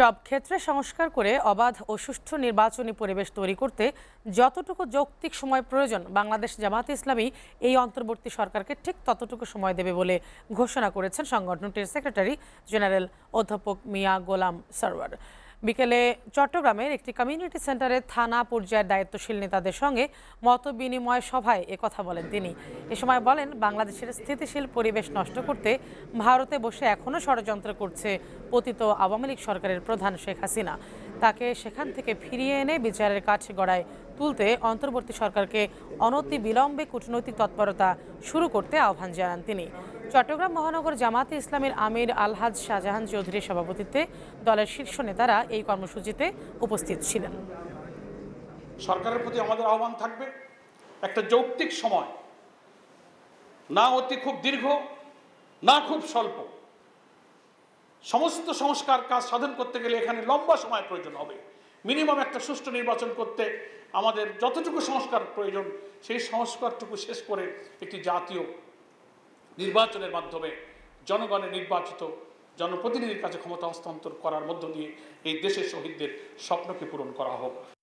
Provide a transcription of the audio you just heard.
সব ক্ষেত্রে সংস্কার করে অবাধ ও সুষ্ঠু নির্বাচনী পরিবেশ তৈরি করতে যতটুকু যৌক্তিক সময় প্রয়োজন বাংলাদেশ জামাত ইসলামী এই অন্তর্বর্তী সরকারকে ঠিক ততটুকু সময় দেবে বলে ঘোষণা করেছেন সংগঠনটির সেক্রেটারি জেনারেল অধ্যাপক মিয়া গোলাম সরওয়ার বিকেলে চট্টগ্রামের একটি কমিউনিটি সেন্টারে থানা পর্যায়ের দায়িত্বশীল নেতাদের সঙ্গে মত বিনিময় সভায় কথা বলেন তিনি এ সময় বলেন বাংলাদেশের স্থিতিশীল পরিবেশ নষ্ট করতে ভারতে বসে এখনও ষড়যন্ত্র করছে পতিত আওয়ামী লীগ সরকারের প্রধান শেখ হাসিনা তাকে সেখান থেকে ফিরিয়ে এনে বিচারের গড়ায় তুলতে অন্তর্বর্তী সরকারকে অনতি বিলম্বে কূটনৈতিক তৎপরতা শুরু করতে আহ্বান জানান তিনি চট্টগ্রাম মহানগর জামাতে ইসলামের আমির আলহাজ শাহজাহান চৌধুরীর সভাপতিত্বে দলের শীর্ষ নেতারা এই কর্মসূচিতে উপস্থিত ছিলেন সরকারের প্রতি আমাদের আহ্বান থাকবে একটা যৌক্তিক সময় না অতি খুব দীর্ঘ না খুব স্বল্প সমস্ত সংস্কার কাজ সাধন করতে গেলে এখানে লম্বা সময় প্রয়োজন হবে মিনিমাম একটা সুষ্ঠু নির্বাচন করতে আমাদের যতটুকু সংস্কার প্রয়োজন সেই সংস্কারটুকু শেষ করে একটি জাতীয় নির্বাচনের মাধ্যমে জনগণের নির্বাচিত জনপ্রতিনিধির কাছে ক্ষমতা হস্তান্তর করার মধ্য দিয়ে এই দেশের শহীদদের স্বপ্নকে পূরণ করা হোক